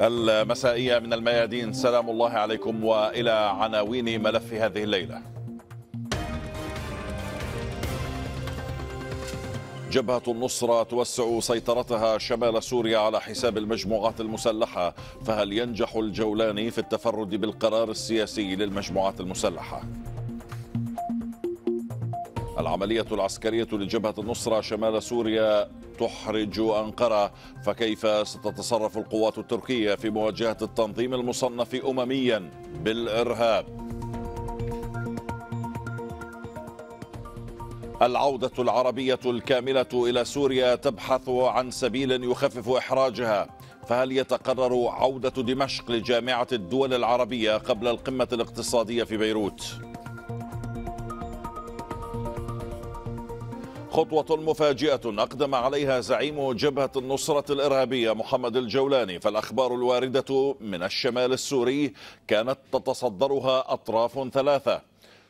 المسائية من الميادين سلام الله عليكم وإلى عناوين ملف هذه الليلة جبهة النصرة توسع سيطرتها شمال سوريا على حساب المجموعات المسلحة فهل ينجح الجولاني في التفرد بالقرار السياسي للمجموعات المسلحة؟ العملية العسكرية لجبهة النصرة شمال سوريا تحرج أنقرة فكيف ستتصرف القوات التركية في مواجهة التنظيم المصنف أمميا بالإرهاب العودة العربية الكاملة إلى سوريا تبحث عن سبيل يخفف إحراجها فهل يتقرر عودة دمشق لجامعة الدول العربية قبل القمة الاقتصادية في بيروت؟ خطوة مفاجئة أقدم عليها زعيم جبهة النصرة الإرهابية محمد الجولاني فالأخبار الواردة من الشمال السوري كانت تتصدرها أطراف ثلاثة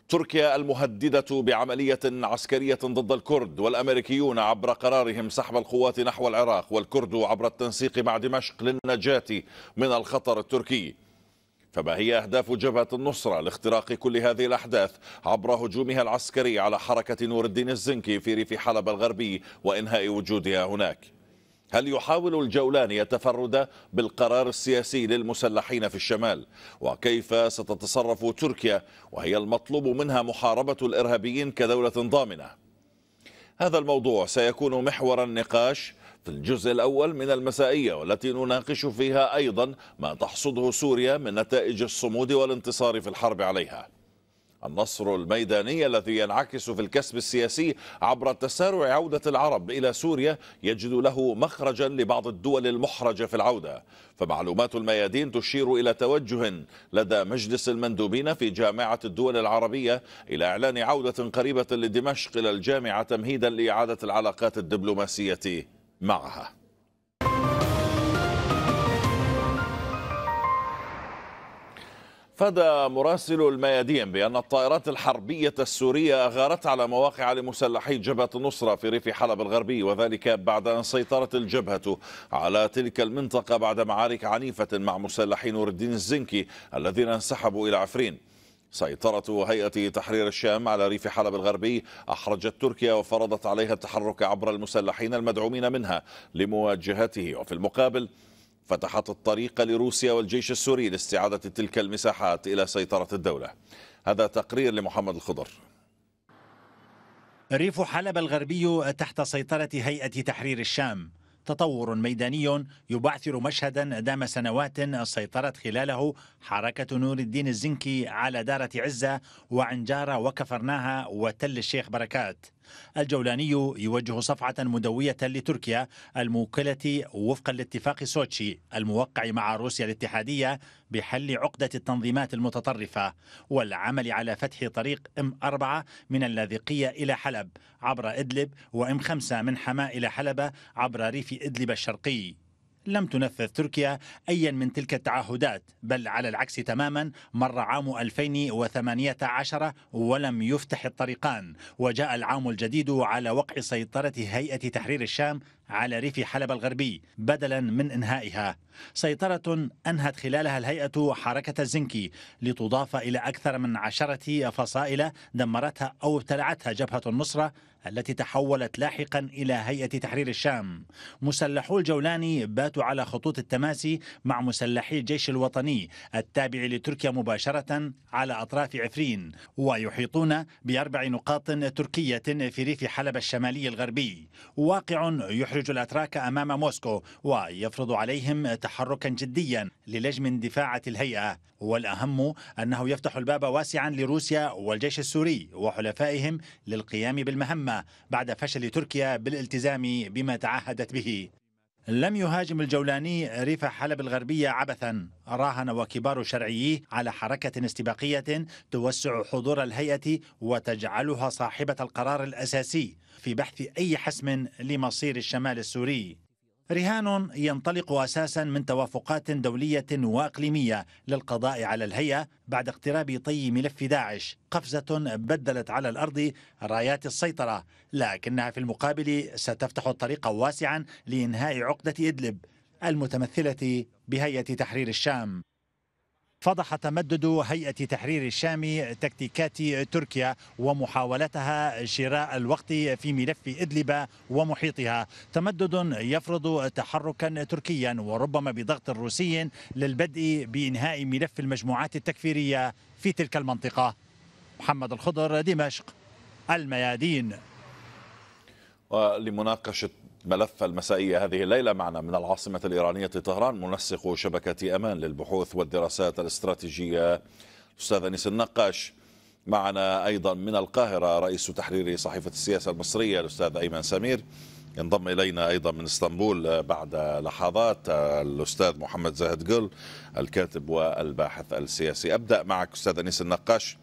تركيا المهددة بعملية عسكرية ضد الكرد والأمريكيون عبر قرارهم سحب القوات نحو العراق والكرد عبر التنسيق مع دمشق للنجاة من الخطر التركي فما هي أهداف جبهة النصرة لاختراق كل هذه الأحداث عبر هجومها العسكري على حركة نور الدين الزنكي في ريف حلب الغربي وإنهاء وجودها هناك هل يحاول الجولان التفرد بالقرار السياسي للمسلحين في الشمال وكيف ستتصرف تركيا وهي المطلوب منها محاربة الإرهابيين كدولة ضامنة هذا الموضوع سيكون محور النقاش في الجزء الأول من المسائية والتي نناقش فيها أيضا ما تحصده سوريا من نتائج الصمود والانتصار في الحرب عليها النصر الميداني الذي ينعكس في الكسب السياسي عبر تسارع عودة العرب إلى سوريا يجد له مخرجا لبعض الدول المحرجة في العودة فمعلومات الميادين تشير إلى توجه لدى مجلس المندوبين في جامعة الدول العربية إلى إعلان عودة قريبة لدمشق إلى الجامعة تمهيدا لإعادة العلاقات الدبلوماسية معها افاد مراسل الميادين بان الطائرات الحربيه السوريه غارت على مواقع لمسلحي جبهه النصره في ريف حلب الغربي وذلك بعد ان سيطرت الجبهه على تلك المنطقه بعد معارك عنيفه مع مسلحي نور الدين الزنكي الذين انسحبوا الى عفرين سيطرة هيئة تحرير الشام على ريف حلب الغربي أحرجت تركيا وفرضت عليها التحرك عبر المسلحين المدعومين منها لمواجهته وفي المقابل فتحت الطريق لروسيا والجيش السوري لاستعادة تلك المساحات إلى سيطرة الدولة هذا تقرير لمحمد الخضر ريف حلب الغربي تحت سيطرة هيئة تحرير الشام تطور ميداني يبعثر مشهدا دام سنوات سيطرت خلاله حركة نور الدين الزنكي على دارة عزة وعنجارة وكفرناها وتل الشيخ بركات الجولاني يوجه صفعة مدوية لتركيا الموكلة وفقا لاتفاق سوتشي الموقع مع روسيا الاتحادية بحل عقدة التنظيمات المتطرفة والعمل على فتح طريق ام 4 من اللاذقية إلى حلب عبر إدلب وام 5 من حماة إلى حلب عبر ريف إدلب الشرقي لم تنفذ تركيا أيا من تلك التعهدات بل على العكس تماما مر عام 2018 ولم يفتح الطريقان وجاء العام الجديد على وقع سيطرة هيئة تحرير الشام على ريف حلب الغربي بدلا من انهائها سيطرة أنهت خلالها الهيئة حركة الزنكي لتضاف إلى أكثر من عشرة فصائل دمرتها أو ابتلعتها جبهة النصرة التي تحولت لاحقا إلى هيئة تحرير الشام مسلحو الجولاني باتوا على خطوط التماسي مع مسلحي الجيش الوطني التابع لتركيا مباشرة على أطراف عفرين ويحيطون بأربع نقاط تركية في ريف حلب الشمالي الغربي واقع يحرج الأتراك أمام موسكو ويفرض عليهم تحركا جديا للجم دفاعة الهيئة والأهم أنه يفتح الباب واسعا لروسيا والجيش السوري وحلفائهم للقيام بالمهمة بعد فشل تركيا بالالتزام بما تعهدت به لم يهاجم الجولاني ريف حلب الغربية عبثا راهن وكبار شرعيه على حركة استباقية توسع حضور الهيئة وتجعلها صاحبة القرار الأساسي في بحث أي حسم لمصير الشمال السوري رهان ينطلق اساسا من توافقات دوليه واقليميه للقضاء على الهيئه بعد اقتراب طي ملف داعش قفزه بدلت على الارض رايات السيطره لكنها في المقابل ستفتح الطريق واسعا لانهاء عقده ادلب المتمثله بهيئه تحرير الشام فضح تمدد هيئة تحرير الشام تكتيكات تركيا ومحاولتها شراء الوقت في ملف إدلب ومحيطها تمدد يفرض تحركا تركيا وربما بضغط روسي للبدء بإنهاء ملف المجموعات التكفيرية في تلك المنطقة محمد الخضر دمشق الميادين ولمناقشة ملف المسائية هذه الليلة معنا من العاصمة الإيرانية طهران منسق شبكة أمان للبحوث والدراسات الاستراتيجية الأستاذ أنيس النقاش معنا أيضا من القاهرة رئيس تحرير صحيفة السياسة المصرية الأستاذ أيمن سمير ينضم إلينا أيضا من اسطنبول بعد لحظات الأستاذ محمد زاهد قل الكاتب والباحث السياسي أبدأ معك أستاذ أنيس النقاش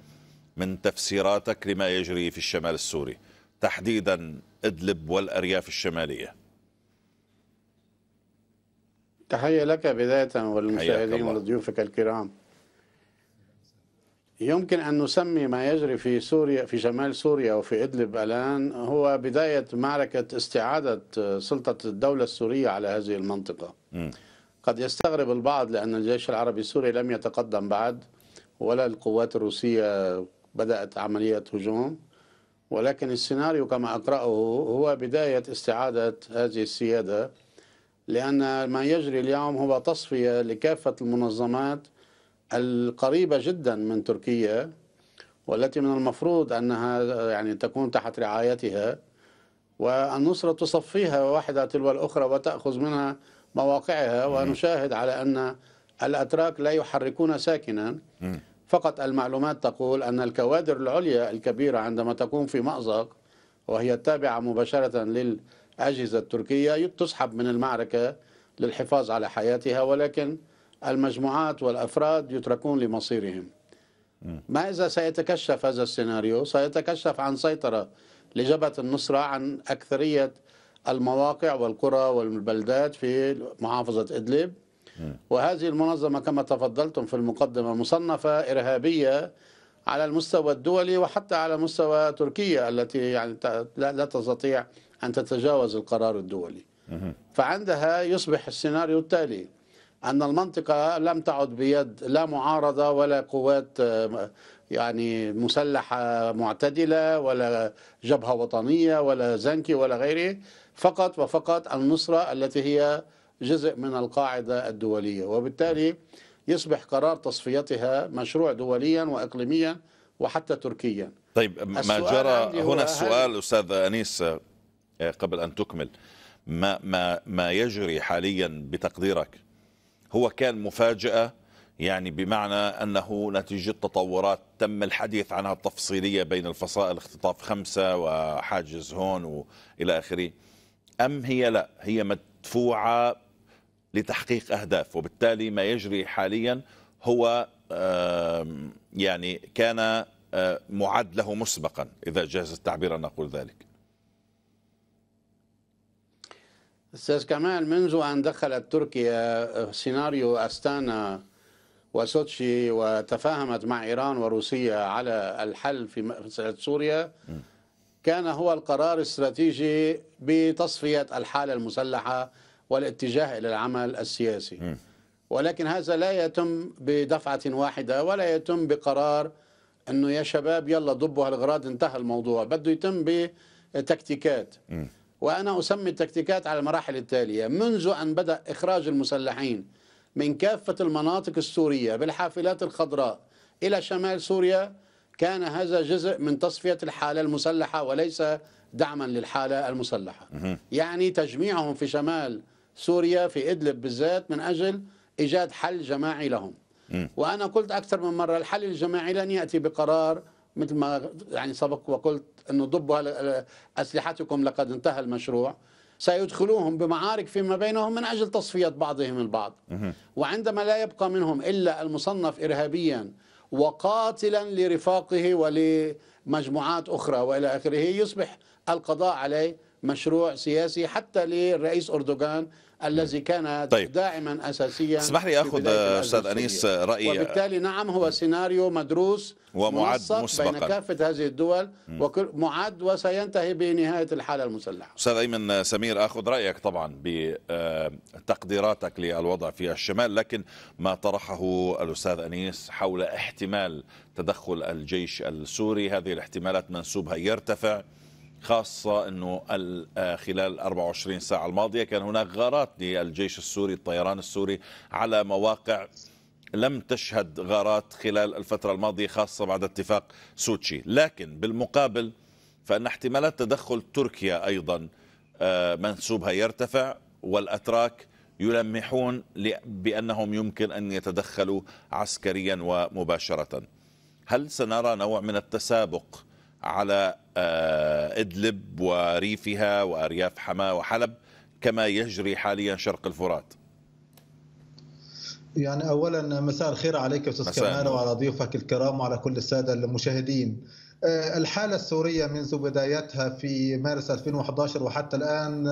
من تفسيراتك لما يجري في الشمال السوري تحديدا إدلب والأرياف الشمالية تحية لك بداية والمشاهدين ولضيوفك الكرام يمكن أن نسمي ما يجري في سوريا في شمال سوريا وفي إدلب الآن هو بداية معركة استعادة سلطة الدولة السورية على هذه المنطقة م. قد يستغرب البعض لأن الجيش العربي السوري لم يتقدم بعد ولا القوات الروسية بدأت عملية هجوم ولكن السيناريو كما أقرأه هو بداية استعادة هذه السيادة لأن ما يجري اليوم هو تصفية لكافة المنظمات القريبة جدا من تركيا والتي من المفروض أنها يعني تكون تحت رعايتها والنصرة تصفيها واحدة تلو الأخرى وتأخذ منها مواقعها ونشاهد على أن الأتراك لا يحركون ساكنا فقط المعلومات تقول أن الكوادر العليا الكبيرة عندما تكون في مأزق وهي التابعة مباشرة للأجهزة التركية تسحب من المعركة للحفاظ على حياتها ولكن المجموعات والأفراد يتركون لمصيرهم ما إذا سيتكشف هذا السيناريو سيتكشف عن سيطرة لجبهة النصرة عن أكثرية المواقع والقرى والبلدات في محافظة إدلب وهذه المنظمة كما تفضلتم في المقدمة مصنفة إرهابية على المستوى الدولي وحتى على مستوى تركيا التي يعني لا تستطيع أن تتجاوز القرار الدولي فعندها يصبح السيناريو التالي أن المنطقة لم تعد بيد لا معارضة ولا قوات آه، يعني مسلحة معتدلة ولا جبهة وطنية ولا زنكي ولا غيره فقط وفقط النصرة التي هي جزء من القاعدة الدولية وبالتالي يصبح قرار تصفيتها مشروع دوليا وإقليميا وحتى تركيا طيب ما جرى هنا السؤال أستاذ أنيس آه، قبل أن تكمل ما, ما, ما يجري حاليا بتقديرك هو كان مفاجأة يعني بمعنى أنه نتيجة تطورات تم الحديث عنها التفصيلية بين الفصائل اختطاف خمسة وحاجز هون وإلى آخره أم هي لا هي مدفوعة لتحقيق أهداف وبالتالي ما يجري حاليا هو يعني كان معد له مسبقا إذا جاز التعبير أن نقول ذلك استاذ كمال منذ ان دخلت تركيا سيناريو استانا وسوتشي وتفاهمت مع ايران وروسيا على الحل في سوريا كان هو القرار الاستراتيجي بتصفيه الحاله المسلحه والاتجاه إلى العمل السياسي ولكن هذا لا يتم بدفعة واحدة ولا يتم بقرار أنه يا شباب يلا ضبوا هالغراض انتهى الموضوع بده يتم بتكتيكات وأنا أسمي التكتيكات على المراحل التالية منذ أن بدأ إخراج المسلحين من كافة المناطق السورية بالحافلات الخضراء إلى شمال سوريا كان هذا جزء من تصفية الحالة المسلحة وليس دعما للحالة المسلحة يعني تجميعهم في شمال سوريا في إدلب بالذات من أجل إيجاد حل جماعي لهم وأنا قلت أكثر من مرة الحل الجماعي لن يأتي بقرار مثل ما يعني سبق وقلت أنه ضبوا أسلحتكم لقد انتهى المشروع سيدخلوهم بمعارك فيما بينهم من أجل تصفية بعضهم البعض وعندما لا يبقى منهم إلا المصنف إرهابيا وقاتلا لرفاقه ولمجموعات أخرى وإلى آخره يصبح القضاء عليه مشروع سياسي حتى للرئيس أردوغان الذي كان طيب. داعما أساسيا اسمح لي أخذ أستاذ أنيس رايي وبالتالي نعم هو سيناريو مدروس ومعد مسبقا بين كافة هذه الدول ومعد وسينتهي بنهاية الحالة المسلحة أستاذ أيمن سمير أخذ رأيك طبعا بتقديراتك للوضع في الشمال لكن ما طرحه الأستاذ أنيس حول احتمال تدخل الجيش السوري هذه الاحتمالات منسوبها يرتفع خاصة أنه آه، خلال 24 ساعة الماضية كان هناك غارات للجيش السوري الطيران السوري على مواقع لم تشهد غارات خلال الفترة الماضية خاصة بعد اتفاق سوتشي لكن بالمقابل فأن احتمالات تدخل تركيا أيضا آه، منسوبها يرتفع والأتراك يلمحون بأنهم يمكن أن يتدخلوا عسكريا ومباشرة هل سنرى نوع من التسابق على آه، إدلب وريفها وأرياف حماة وحلب كما يجري حاليا شرق الفرات يعني اولا مساء الخير عليك استاذ كمال وعلى ضيوفك الكرام وعلى كل الساده المشاهدين آه، الحالة السورية منذ بدايتها في مارس 2011 وحتى الآن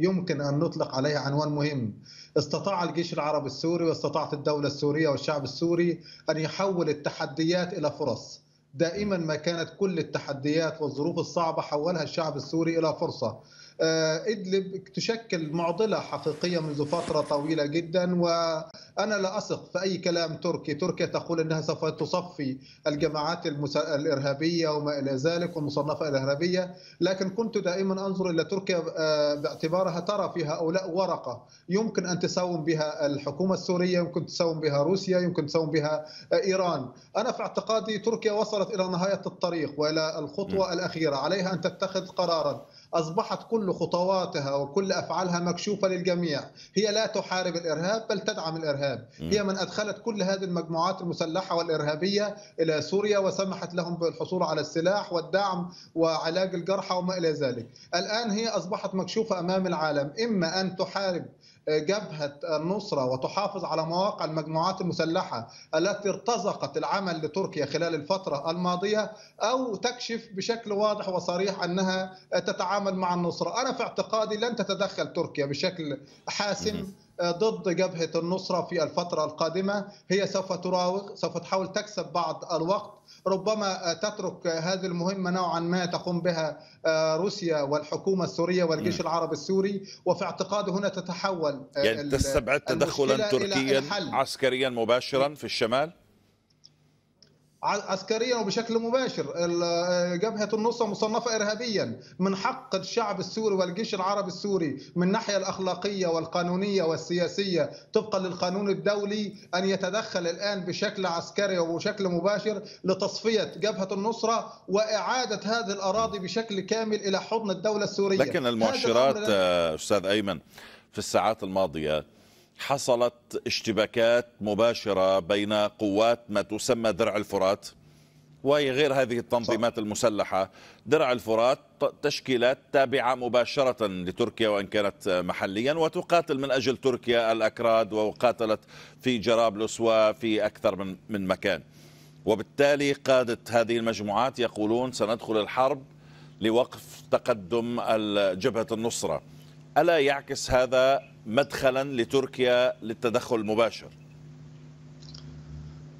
يمكن أن نطلق عليها عنوان مهم استطاع الجيش العربي السوري واستطاعت الدولة السورية والشعب السوري أن يحول التحديات إلى فرص دائما ما كانت كل التحديات والظروف الصعبة حولها الشعب السوري إلى فرصة آه، إدلب تشكل معضلة حقيقية منذ فترة طويلة جدا وأنا لا أثق في أي كلام تركي تركيا تقول أنها سوف تصفي الجماعات الإرهابية وما إلى ذلك والمصنفة الإرهابية لكن كنت دائما أنظر إلى تركيا آه، باعتبارها ترى في هؤلاء ورقة يمكن أن تساوم بها الحكومة السورية يمكن تساوم بها روسيا يمكن تساوم بها آه، إيران أنا في اعتقادي تركيا وصلت إلى نهاية الطريق وإلى الخطوة الأخيرة عليها أن تتخذ قرارا أصبحت كل خطواتها وكل أفعالها مكشوفة للجميع هي لا تحارب الإرهاب بل تدعم الإرهاب هي من أدخلت كل هذه المجموعات المسلحة والإرهابية إلى سوريا وسمحت لهم بالحصول على السلاح والدعم وعلاج الجرحى وما إلى ذلك الآن هي أصبحت مكشوفة أمام العالم إما أن تحارب جبهة النصرة وتحافظ على مواقع المجموعات المسلحة التي ارتزقت العمل لتركيا خلال الفترة الماضية أو تكشف بشكل واضح وصريح أنها تتعامل مع النصرة أنا في اعتقادي لن تتدخل تركيا بشكل حاسم آه، ضد جبهة النصرة في الفترة القادمة هي سوف تراوغ سوف تحاول تكسب بعض الوقت ربما آه، تترك آه، هذه المهمة نوعا ما تقوم بها روسيا والحكومة السورية والجيش العربي السوري وفي اعتقادي هنا تتحول يعني تستبعد تدخلا تركيا عسكريا مباشرا في الشمال عسكريا وبشكل مباشر آه، جبهة النصرة مصنفة إرهابيا من حق الشعب السوري والجيش العربي السوري من الناحية الأخلاقية والقانونية والسياسية طبقا للقانون الدولي أن يتدخل الآن بشكل عسكري وبشكل مباشر لتصفية جبهة النصرة وإعادة هذه الأراضي بشكل كامل إلى حضن الدولة السورية لكن المؤشرات آه، أستاذ أيمن في الساعات الماضية حصلت اشتباكات مباشرة بين قوات ما تسمى درع الفرات وهي غير هذه التنظيمات صح. المسلحة درع الفرات تشكيلات تابعة مباشرة لتركيا وإن كانت محليا وتقاتل من أجل تركيا الأكراد وقاتلت في جرابلس وفي أكثر من, من مكان وبالتالي قادة هذه المجموعات يقولون سندخل الحرب لوقف تقدم جبهة النصرة ألا يعكس هذا مدخلا لتركيا للتدخل المباشر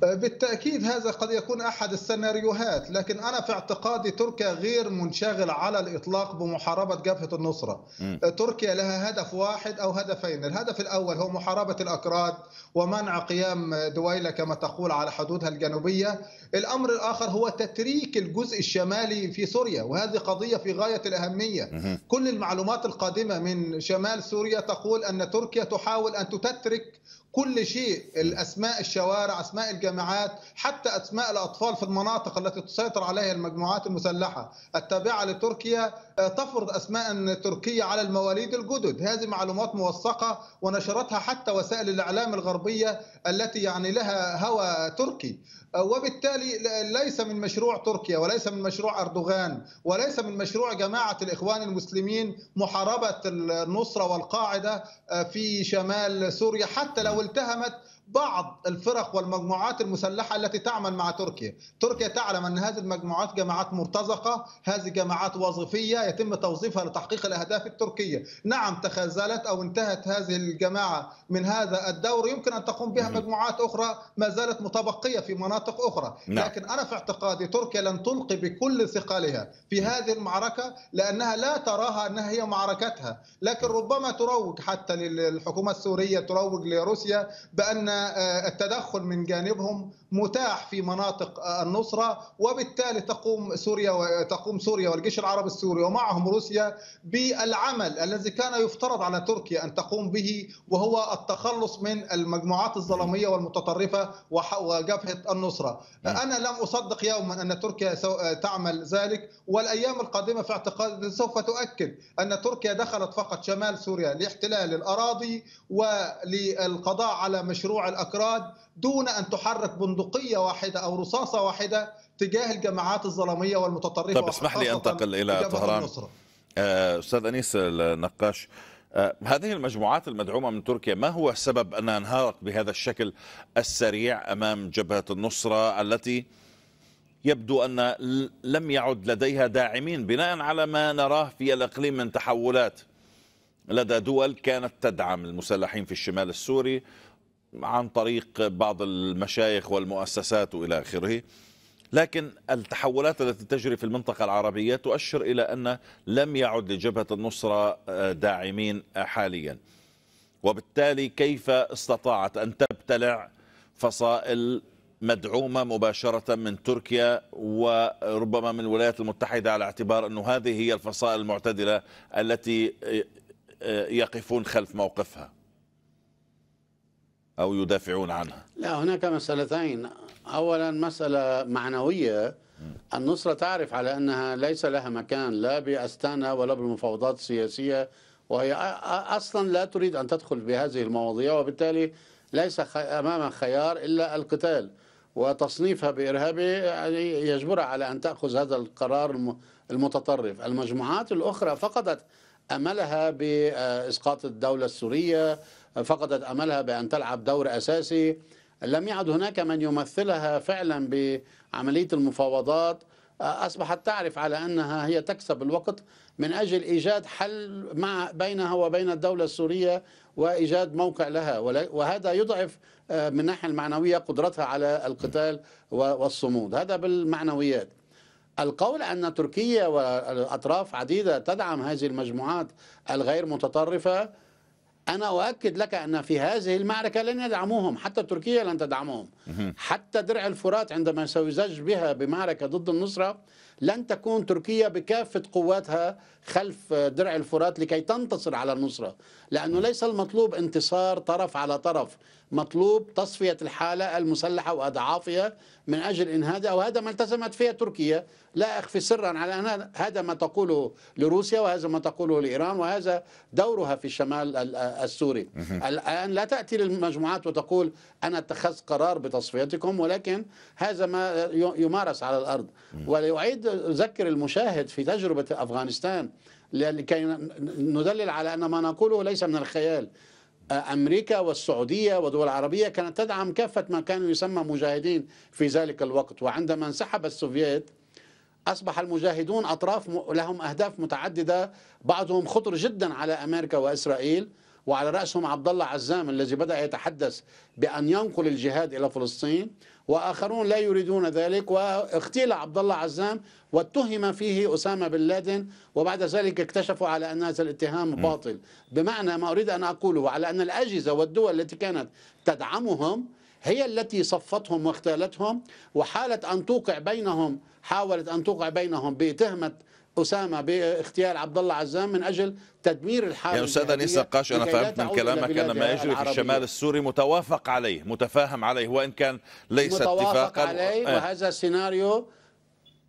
بالتأكيد هذا قد يكون أحد السيناريوهات لكن أنا في اعتقادي تركيا غير منشغل على الإطلاق بمحاربة جبهة النصرة م. تركيا لها هدف واحد أو هدفين الهدف الأول هو محاربة الأكراد ومنع قيام دويلة كما تقول على حدودها الجنوبية الأمر الآخر هو تتريك الجزء الشمالي في سوريا وهذه قضية في غاية الأهمية م. كل المعلومات القادمة من شمال سوريا تقول أن تركيا تحاول أن تترك كل شيء الاسماء الشوارع اسماء الجامعات حتى اسماء الاطفال في المناطق التي تسيطر عليها المجموعات المسلحه التابعه لتركيا آه، تفرض اسماء تركيه على المواليد الجدد هذه معلومات موثقه ونشرتها حتى وسائل الاعلام الغربيه التي يعني لها هوى تركي آه، وبالتالي ليس من مشروع تركيا وليس من مشروع اردوغان وليس من مشروع جماعه الاخوان المسلمين محاربه النصره والقاعده آه، في شمال سوريا حتى لو والتهمت بعض الفرق والمجموعات المسلحة التي تعمل مع تركيا تركيا تعلم أن هذه المجموعات جماعات مرتزقة هذه جماعات وظيفية يتم توظيفها لتحقيق الأهداف التركية نعم تخاذلت أو انتهت هذه الجماعة من هذا الدور يمكن أن تقوم بها مجموعات أخرى ما زالت متبقية في مناطق أخرى نعم. لكن أنا في اعتقادي تركيا لن تلقي بكل ثقلها في هذه المعركة لأنها لا تراها أنها هي معركتها لكن ربما تروج حتى للحكومة السورية تروج لروسيا بأن آه، التدخل من جانبهم متاح في مناطق النصرة وبالتالي تقوم سوريا وتقوم سوريا والجيش العربي السوري ومعهم روسيا بالعمل الذي كان يفترض على تركيا أن تقوم به وهو التخلص من المجموعات الظلامية والمتطرفة وجبهة النصرة أنا لم أصدق يوما أن تركيا تعمل ذلك والأيام القادمة في اعتقادي سوف تؤكد أن تركيا دخلت فقط شمال سوريا لاحتلال الأراضي وللقضاء على مشروع الأكراد دون أن تحرك بندقية واحدة أو رصاصة واحدة تجاه الجماعات الظلامية والمتطرفة طب اسمح لي أنتقل إلى طهران آه، أستاذ أنيس النقاش آه، هذه المجموعات المدعومة من تركيا ما هو سبب أنها انهارت بهذا الشكل السريع أمام جبهة النصرة التي يبدو أن لم يعد لديها داعمين بناء على ما نراه في الإقليم من تحولات لدى دول كانت تدعم المسلحين في الشمال السوري عن طريق بعض المشايخ والمؤسسات والى اخره لكن التحولات التي تجري في المنطقة العربية تؤشر إلى أن لم يعد لجبهة النصرة آه، داعمين حاليا وبالتالي كيف استطاعت أن تبتلع فصائل مدعومة مباشرة من تركيا وربما من الولايات المتحدة على اعتبار أن هذه هي الفصائل المعتدلة التي آه، آه، يقفون خلف موقفها أو يدافعون عنها لا هناك مسألتين أولا مسألة معنوية النصرة تعرف على أنها ليس لها مكان لا بأستانا ولا بالمفاوضات السياسية وهي أصلا لا تريد أن تدخل بهذه المواضيع وبالتالي ليس أمامها خيار إلا القتال وتصنيفها بإرهابي يعني يجبرها على أن تأخذ هذا القرار المتطرف المجموعات الأخرى فقدت أملها بإسقاط الدولة السورية فقدت أملها بأن تلعب دور أساسي لم يعد هناك من يمثلها فعلا بعملية المفاوضات أصبحت تعرف على أنها هي تكسب الوقت من أجل إيجاد حل مع بينها وبين الدولة السورية وإيجاد موقع لها وهذا يضعف آه، من الناحية المعنوية قدرتها على القتال والصمود هذا بالمعنويات القول أن تركيا وأطراف عديدة تدعم هذه المجموعات الغير متطرفة أنا أؤكد لك أن في هذه المعركة لن يدعموهم حتى تركيا لن تدعمهم حتى درع الفرات عندما سيزج بها بمعركة ضد النصرة لن تكون تركيا بكافة قواتها خلف درع الفرات لكي تنتصر على النصرة لأنه ليس المطلوب انتصار طرف على طرف مطلوب تصفية الحالة المسلحة وأضعافها من أجل إنهاء وهذا ما التزمت فيه تركيا لا أخفي سرا على أن هذا ما تقوله لروسيا وهذا ما تقوله لإيران وهذا دورها في الشمال السوري الآن لا تأتي للمجموعات وتقول أنا اتخذت قرار بتصفيتكم ولكن هذا ما يمارس على الأرض وليعيد أذكر المشاهد في تجربة أفغانستان لكي ندلل على أن ما نقوله ليس من الخيال آه، أمريكا والسعودية ودول عربية كانت تدعم كافة ما كانوا يسمى مجاهدين في ذلك الوقت وعندما انسحب السوفييت أصبح المجاهدون أطراف لهم أهداف متعددة بعضهم خطر جدا على أمريكا وإسرائيل وعلى رأسهم عبد الله عزام الذي بدأ يتحدث بأن ينقل الجهاد إلى فلسطين وآخرون لا يريدون ذلك واغتيل عبد الله عزام واتهم فيه أسامة بن لادن وبعد ذلك اكتشفوا على أن هذا الاتهام باطل بمعنى ما أريد أن أقوله على أن الأجهزة والدول التي كانت تدعمهم هي التي صفتهم واختالتهم وحالت أن توقع بينهم حاولت أن توقع بينهم بتهمة أسامة باغتيال عبد الله عزام من أجل تدمير الحالة يا أستاذ أنيس نقاش أنا فهمت من كلامك أن ما يجري في الشمال السوري متوافق عليه متفاهم عليه وإن كان ليس متوافق اتفاقا عليه آه. وهذا السيناريو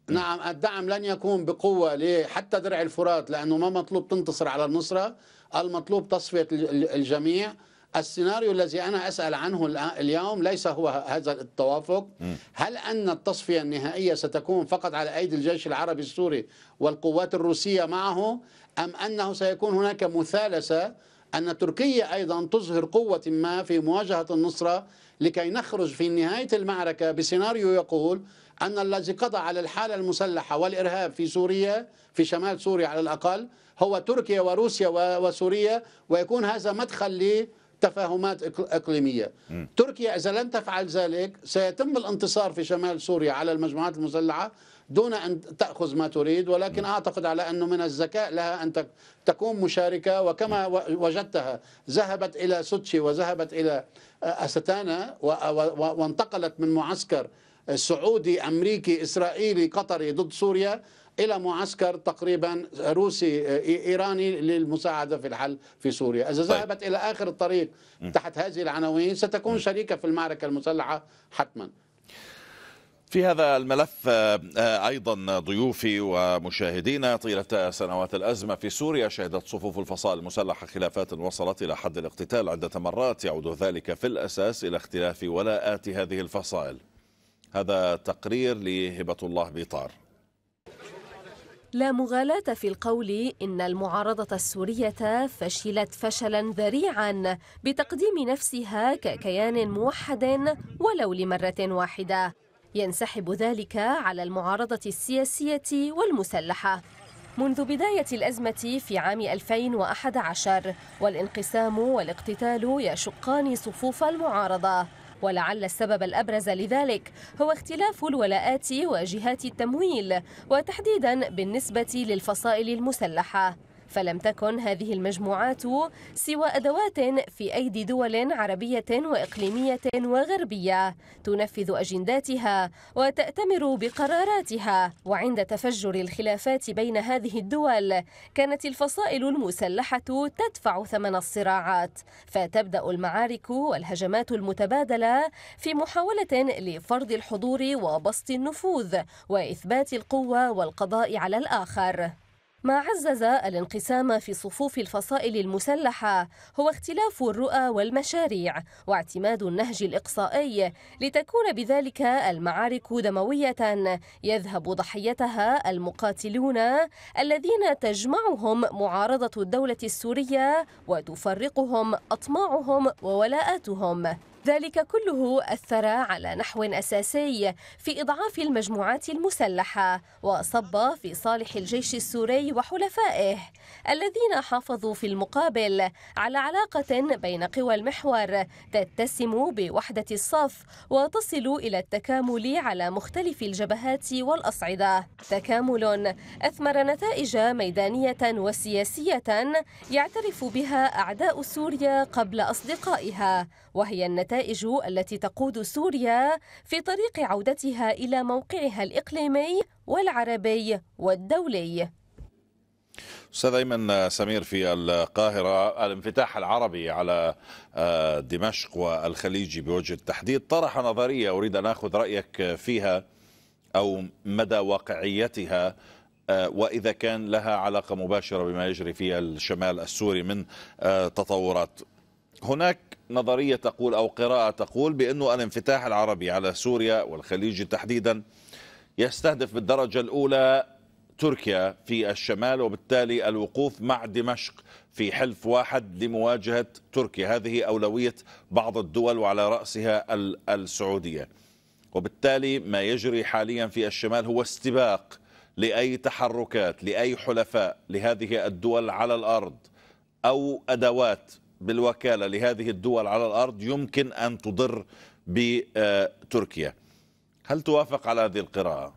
نعم الدعم لن يكون بقوة حتى درع الفرات لأنه ما مطلوب تنتصر على النصرة المطلوب تصفية الجميع السيناريو الذي أنا أسأل عنه اليوم ليس هو هذا التوافق هل أن التصفية النهائية ستكون فقط على أيدي الجيش العربي السوري والقوات الروسية معه أم أنه سيكون هناك مثالثة أن تركيا أيضا تظهر قوة ما في مواجهة النصرة لكي نخرج في نهاية المعركة بسيناريو يقول أن الذي قضى على الحالة المسلحة والإرهاب في سوريا في شمال سوريا على الأقل هو تركيا وروسيا وسوريا ويكون هذا مدخل تفاهمات اقليميه م. تركيا اذا لم تفعل ذلك سيتم الانتصار في شمال سوريا على المجموعات المسلحه دون ان تاخذ ما تريد ولكن م. اعتقد على انه من الذكاء لها ان تكون مشاركه وكما وجدتها ذهبت الى سوتشي وذهبت الى آه، استانا وانتقلت من معسكر سعودي امريكي اسرائيلي قطري ضد سوريا إلى معسكر تقريبا روسي آه، إيراني للمساعدة في الحل في سوريا إذا طيب. ذهبت إلى آخر الطريق تحت هذه العناوين ستكون شريكة في المعركة المسلحة حتما في هذا الملف آه، آه، ايضا ضيوفي ومشاهدينا طيله سنوات الازمه في سوريا شهدت صفوف الفصائل المسلحه خلافات وصلت الى حد الاقتتال عده مرات يعود ذلك في الاساس الى اختلاف ولاءات هذه الفصائل. هذا تقرير لهبه الله بيطار. لا مغالاة في القول إن المعارضة السورية فشلت فشلا ذريعا بتقديم نفسها ككيان موحد ولو لمرة واحدة ينسحب ذلك على المعارضة السياسية والمسلحة منذ بداية الأزمة في عام 2011 والانقسام والاقتتال يشقان صفوف المعارضة ولعل السبب الأبرز لذلك هو اختلاف الولاءات وجهات التمويل وتحديدا بالنسبة للفصائل المسلحة فلم تكن هذه المجموعات سوى أدوات في أيدي دول عربية وإقليمية وغربية تنفذ أجنداتها وتأتمر بقراراتها وعند تفجر الخلافات بين هذه الدول كانت الفصائل المسلحة تدفع ثمن الصراعات فتبدأ المعارك والهجمات المتبادلة في محاولة لفرض الحضور وبسط النفوذ وإثبات القوة والقضاء على الآخر ما عزز الانقسام في صفوف الفصائل المسلحة هو اختلاف الرؤى والمشاريع واعتماد النهج الإقصائي لتكون بذلك المعارك دموية يذهب ضحيتها المقاتلون الذين تجمعهم معارضة الدولة السورية وتفرقهم أطماعهم وولاءاتهم ذلك كله أثر على نحو أساسي في إضعاف المجموعات المسلحة وصب في صالح الجيش السوري وحلفائه الذين حافظوا في المقابل على علاقة بين قوى المحور تتسم بوحدة الصف وتصل إلى التكامل على مختلف الجبهات والأصعدة تكامل أثمر نتائج ميدانية وسياسية يعترف بها أعداء سوريا قبل أصدقائها وهي النتائج النتائج التي تقود سوريا في طريق عودتها إلى موقعها الإقليمي والعربي والدولي استاذ ايمن سمير في القاهره الانفتاح العربي على آه، دمشق والخليج بوجه التحديد طرح نظريه اريد ان اخذ رايك فيها او مدى واقعيتها آه، واذا كان لها علاقه مباشره بما يجري في الشمال السوري من آه، تطورات هناك نظرية تقول أو قراءة تقول بأنه الانفتاح العربي على سوريا والخليج تحديدا يستهدف بالدرجة الأولى تركيا في الشمال وبالتالي الوقوف مع دمشق في حلف واحد لمواجهة تركيا هذه أولوية بعض الدول وعلى رأسها السعودية وبالتالي ما يجري حاليا في الشمال هو استباق لأي تحركات لأي حلفاء لهذه الدول على الأرض أو أدوات بالوكالة لهذه الدول على الأرض يمكن أن تضر بتركيا هل توافق على هذه القراءة؟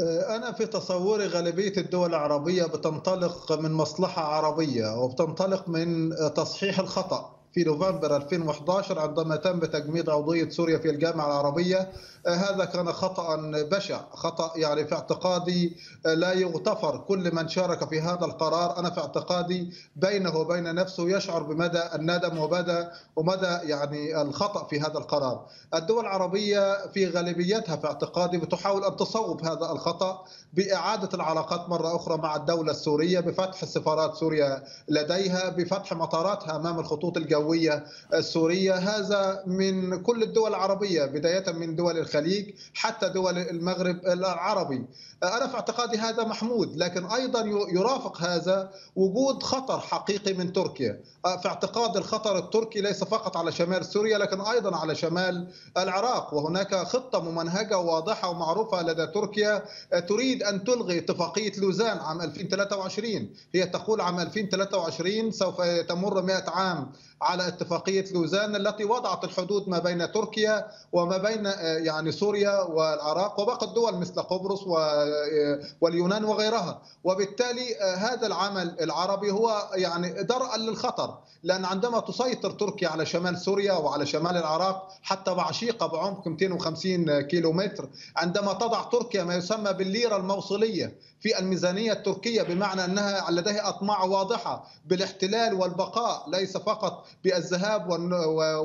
أه، أنا في تصوري غالبية الدول العربية بتنطلق من مصلحة عربية وبتنطلق من تصحيح الخطأ في نوفمبر 2011 عندما تم تجميد عضوية سوريا في الجامعة العربية آه، هذا كان خطأ بشع خطأ يعني في اعتقادي آه، لا يغتفر كل من شارك في هذا القرار أنا في اعتقادي بينه وبين نفسه يشعر بمدى الندم ومدى ومدى يعني الخطأ في هذا القرار الدول العربية في غالبيتها في اعتقادي بتحاول أن تصوب هذا الخطأ بإعادة العلاقات مرة أخرى مع الدولة السورية بفتح سفارات سوريا لديها بفتح مطاراتها أمام الخطوط الجوية الجوية السورية هذا من كل الدول العربية بداية من دول الخليج حتى دول المغرب العربي أنا في اعتقادي هذا محمود لكن أيضا يرافق هذا وجود خطر حقيقي من تركيا في اعتقاد الخطر التركي ليس فقط على شمال سوريا لكن أيضا على شمال العراق وهناك خطة ممنهجة واضحة ومعروفة لدى تركيا تريد أن تلغي اتفاقية لوزان عام 2023 هي تقول عام 2023 سوف تمر 100 عام على اتفاقيه لوزان التي وضعت الحدود ما بين تركيا وما بين آه، يعني سوريا والعراق وباقي الدول مثل قبرص آه، واليونان وغيرها وبالتالي آه، هذا العمل العربي هو يعني درءا للخطر لان عندما تسيطر تركيا على شمال سوريا وعلى شمال العراق حتى بعشيقه بعمق 250 كيلومتر عندما تضع تركيا ما يسمى بالليره الموصليه في الميزانية التركية بمعنى أنها لديها أطماع واضحة بالاحتلال والبقاء ليس فقط بالذهاب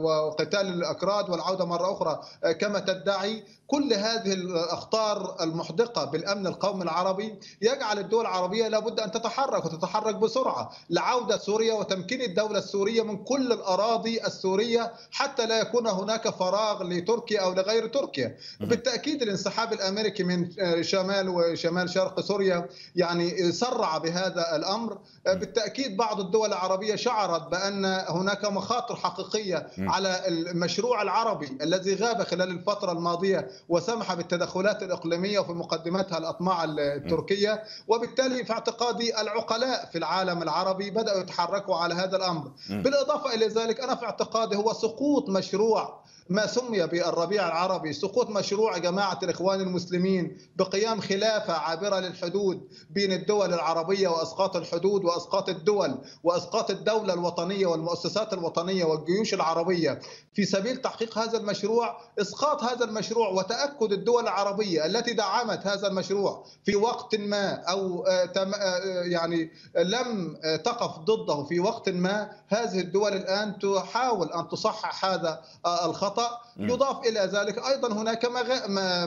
وقتال الأكراد والعودة مرة أخرى آه، كما تدعي كل هذه الأخطار المحدقة بالأمن القومي العربي يجعل الدول العربية لابد أن تتحرك وتتحرك بسرعة لعودة سوريا وتمكين الدولة السورية من كل الأراضي السورية حتى لا يكون هناك فراغ لتركيا أو لغير تركيا بالتأكيد الانسحاب الأمريكي من شمال وشمال شرق سوريا يعني سرع بهذا الأمر بالتأكيد بعض الدول العربية شعرت بأن هناك مخاطر حقيقية على المشروع العربي الذي غاب خلال الفترة الماضية وسمح بالتدخلات الإقليمية وفي مقدمتها الأطماع التركية وبالتالي في اعتقادي العقلاء في العالم العربي بدأوا يتحركوا على هذا الأمر بالإضافة إلى ذلك أنا في اعتقادي هو سقوط مشروع ما سمي بالربيع العربي سقوط مشروع جماعة الإخوان المسلمين بقيام خلافة عابرة للحدود بين الدول العربية وأسقاط الحدود وأسقاط الدول وأسقاط الدولة الوطنية والمؤسسات الوطنية والجيوش العربية في سبيل تحقيق هذا المشروع إسقاط هذا المشروع وتأكد الدول العربية التي دعمت هذا المشروع في وقت ما أو آه، آه، يعني لم آه، تقف ضده في وقت ما هذه الدول الآن تحاول أن تصحح هذا الخطأ خطا يضاف الى ذلك ايضا هناك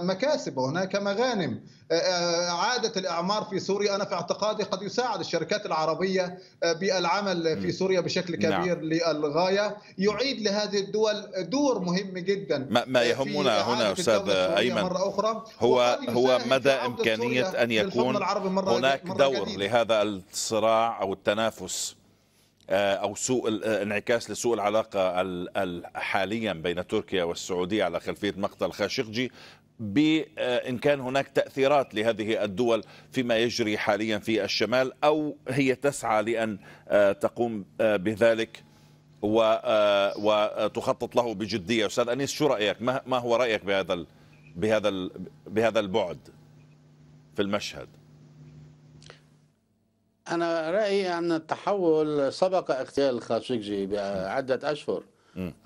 مكاسب وهناك مغانم اعاده آه، آه، الاعمار في سوريا انا في اعتقادي قد يساعد الشركات العربيه آه، بالعمل في سوريا بشكل نعم. كبير نعم. للغايه يعيد لهذه الدول دور مهم جدا ما, ما يهمنا هنا استاذ ايمن مرة أخرى هو هو مدى امكانيه ان يكون هناك دور لهذا الصراع او التنافس آه، او سوء آه، انعكاس لسوء العلاقه حاليا بين تركيا والسعوديه على خلفيه مقتل خاشقجي بإن كان هناك تأثيرات لهذه الدول فيما يجري حاليا في الشمال أو هي تسعى لأن آه، تقوم بذلك وتخطط له بجدية أستاذ أنيس شو رأيك ما هو رأيك بهذا بهذا بهذا البعد في المشهد أنا رأيي أن التحول سبق اغتيال خاشقجي بعدة أشهر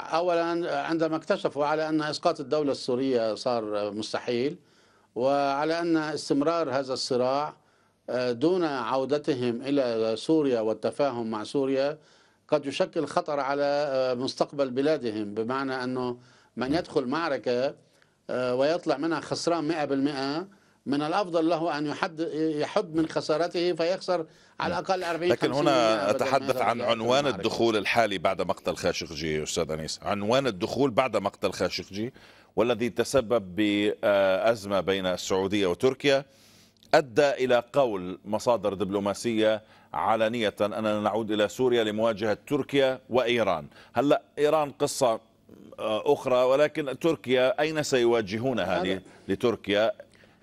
أولا عندما اكتشفوا على أن إسقاط الدولة السورية صار مستحيل وعلى أن استمرار هذا الصراع آه، دون عودتهم إلى سوريا والتفاهم مع سوريا قد يشكل خطر على آه، مستقبل بلادهم بمعنى أنه من يدخل معركة آه، ويطلع منها خسران 100% من الافضل له ان يحد يحد من خسارته فيخسر على الاقل 40 لكن هنا اتحدث عن عنوان الدخول الحالي بعد مقتل خاشقجي استاذ انيس عنوان الدخول بعد مقتل خاشقجي والذي تسبب بازمه بين السعوديه وتركيا ادى الى قول مصادر دبلوماسيه علنيه اننا نعود الى سوريا لمواجهه تركيا وايران هلا هل ايران قصه آه، اخرى ولكن تركيا اين سيواجهونها لتركيا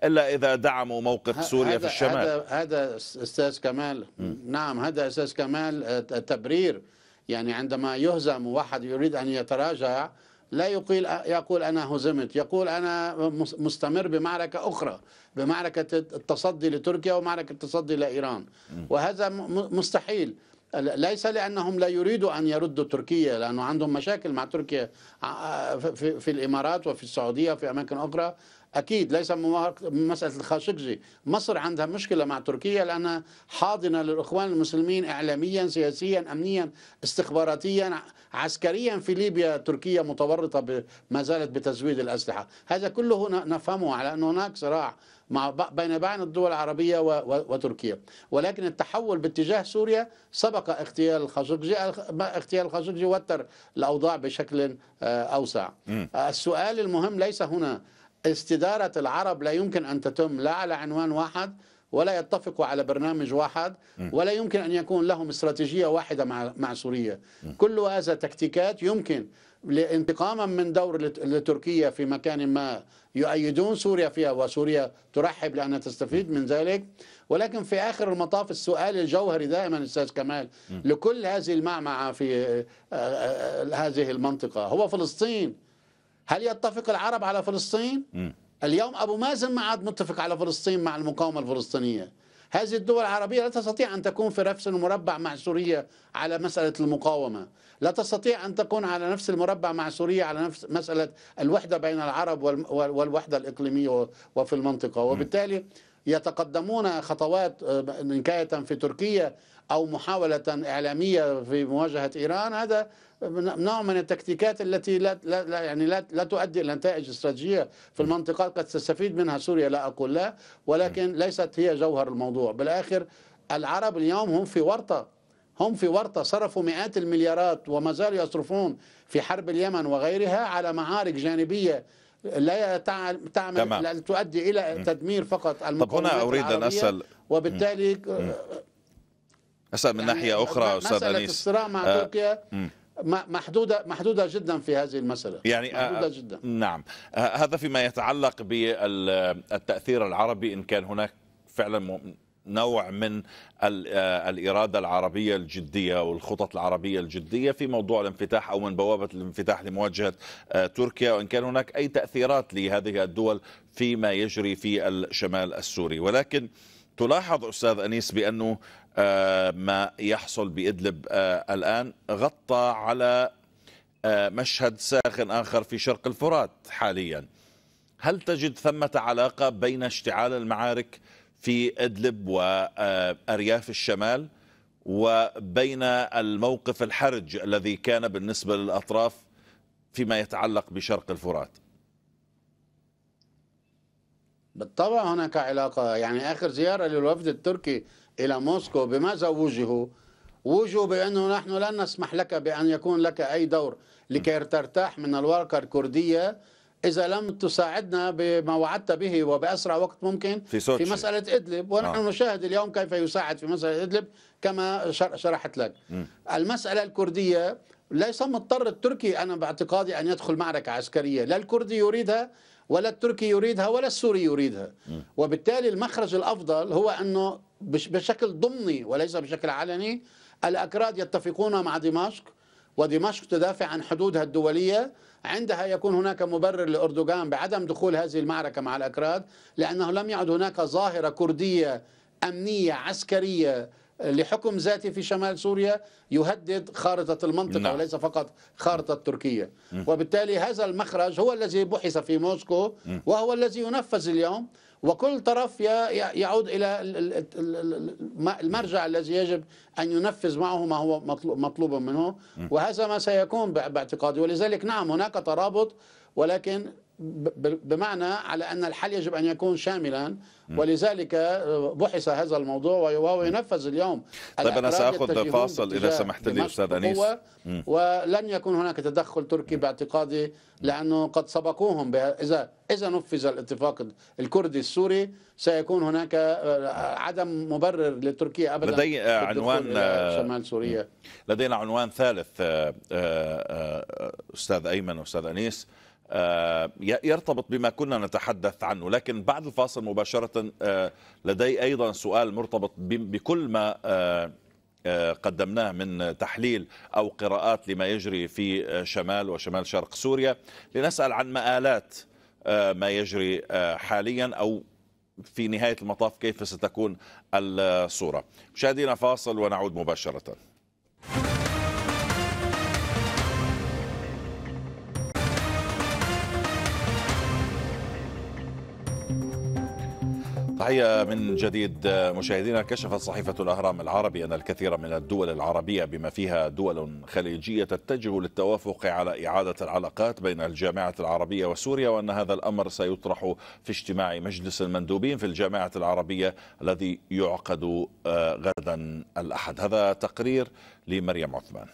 الا اذا دعموا موقف سوريا في الشمال هذا هذا استاذ كمال م. نعم هذا استاذ كمال آه، تبرير يعني عندما يهزم واحد يريد ان يتراجع لا يقول آه، يقول انا هزمت، يقول انا مستمر بمعركه اخرى، بمعركه التصدي لتركيا ومعركه التصدي لايران، وهذا مستحيل، ليس لانهم لا يريدوا ان يردوا تركيا لانه عندهم مشاكل مع تركيا آه، في الامارات وفي السعوديه وفي اماكن اخرى، أكيد ليس مسألة الخاشقجي مصر عندها مشكلة مع تركيا لأنها حاضنة للإخوان المسلمين إعلاميا سياسيا أمنيا استخباراتيا عسكريا في ليبيا تركيا متورطة ما زالت بتزويد الأسلحة هذا كله نفهمه على أن هناك صراع مع بين بعض الدول العربية وتركيا ولكن التحول باتجاه سوريا سبق اغتيال الخاشقجي اغتيال الخاشقجي وتر الأوضاع بشكل آه، أوسع السؤال المهم ليس هنا استدارة العرب لا يمكن أن تتم لا على عنوان واحد ولا يتفقوا على برنامج واحد ولا يمكن أن يكون لهم استراتيجية واحدة مع, مع سوريا كل هذا تكتيكات يمكن انتقاما من دور لتركيا في مكان ما يؤيدون سوريا فيها وسوريا ترحب لأنها تستفيد من ذلك ولكن في آخر المطاف السؤال الجوهري دائما أستاذ كمال لكل هذه المعمعة في آه، آه، آه، هذه المنطقة هو فلسطين هل يتفق العرب على فلسطين؟ م. اليوم أبو مازن ما عاد متفق على فلسطين مع المقاومة الفلسطينية هذه الدول العربية لا تستطيع أن تكون في نفس المربع مع سوريا على مسألة المقاومة لا تستطيع أن تكون على نفس المربع مع سوريا على نفس مسألة الوحدة بين العرب والوحدة الإقليمية وفي المنطقة وبالتالي يتقدمون خطوات آه، نكاية في تركيا أو محاولة إعلامية في مواجهة إيران هذا نوع من التكتيكات التي لا, لا يعني لا, لا تؤدي الى نتائج استراتيجيه في المنطقه قد تستفيد منها سوريا لا اقول لا ولكن ليست هي جوهر الموضوع بالاخر العرب اليوم هم في ورطه هم في ورطه صرفوا مئات المليارات وما زالوا يصرفون في حرب اليمن وغيرها على معارك جانبيه لا تعمل تمام. لأن تؤدي إلى تدمير فقط المقاومة طب هنا أريد أن أسأل وبالتالي أسأل من يعني ناحية أخرى أستاذ أنيس الصراع مع آه. تركيا محدودة محدودة جدا في هذه المسألة يعني آه، آه، محدودة جدا نعم آه، هذا فيما يتعلق بالتأثير العربي إن كان هناك فعلا نوع من آه، الإرادة العربية الجدية والخطط العربية الجدية في موضوع الانفتاح أو من بوابة الانفتاح لمواجهة آه، تركيا وإن كان هناك أي تأثيرات لهذه الدول فيما يجري في الشمال السوري ولكن تلاحظ أستاذ أنيس بأنه آه، ما يحصل بإدلب الآن غطى على مشهد ساخن آخر في شرق الفرات حاليا هل تجد ثمة علاقة بين اشتعال المعارك في إدلب وأرياف الشمال وبين الموقف الحرج الذي كان بالنسبة للأطراف فيما يتعلق بشرق الفرات بالطبع هناك علاقة يعني آخر زيارة للوفد التركي إلى موسكو بماذا وجهوا وجهوا بأنه نحن لن نسمح لك بأن يكون لك أي دور لكي ترتاح من الورقة الكردية اذا لم تساعدنا بما وعدت به وباسرع وقت ممكن في, سوتشي. في مساله ادلب ونحن آه. نشاهد اليوم كيف يساعد في مساله ادلب كما شرحت لك م. المساله الكرديه ليس مضطر التركي انا باعتقادي ان يدخل معركه عسكريه لا الكردي يريدها ولا التركي يريدها ولا السوري يريدها م. وبالتالي المخرج الافضل هو انه بشكل ضمني وليس بشكل علني الاكراد يتفقون مع دمشق ودمشق تدافع عن حدودها الدوليه عندها يكون هناك مبرر لأردوغان بعدم دخول هذه المعركة مع الأكراد لأنه لم يعد هناك ظاهرة كردية أمنية عسكرية لحكم ذاتي في شمال سوريا يهدد خارطة المنطقة نعم. وليس فقط خارطة تركيا م. وبالتالي هذا المخرج هو الذي بحث في موسكو وهو الذي ينفذ اليوم وكل طرف يعود إلى المرجع الذي يجب أن ينفذ معه ما هو مطلوب منه وهذا ما سيكون باعتقادي ولذلك نعم هناك ترابط ولكن بمعنى على أن الحل يجب أن يكون شاملا ولذلك آه، بحث هذا الموضوع وهو ينفذ اليوم طيب أنا سأخذ فاصل إذا سمحت لي أستاذ أنيس ولن يكون هناك تدخل تركي باعتقادي لأنه قد سبقوهم إذا إذا نفذ الاتفاق الكردي السوري سيكون هناك آه، عدم مبرر لتركيا أبدا لدي آه، عنوان شمال سوريا لدينا عنوان ثالث أستاذ أيمن وأستاذ أنيس آه، يرتبط بما كنا نتحدث عنه لكن بعد الفاصل مباشرة آه، لدي أيضا سؤال مرتبط بكل ما آه، قدمناه من تحليل أو قراءات لما يجري في شمال وشمال شرق سوريا لنسأل عن مآلات ما يجري حاليا أو في نهاية المطاف كيف ستكون الصورة مشاهدينا فاصل ونعود مباشرة تحية من جديد مشاهدينا كشفت صحيفة الأهرام العربي أن الكثير من الدول العربية بما فيها دول خليجية تتجه للتوافق على إعادة العلاقات بين الجامعة العربية وسوريا وأن هذا الأمر سيطرح في اجتماع مجلس المندوبين في الجامعة العربية الذي يعقد آه، غدا الأحد هذا تقرير لمريم عثمان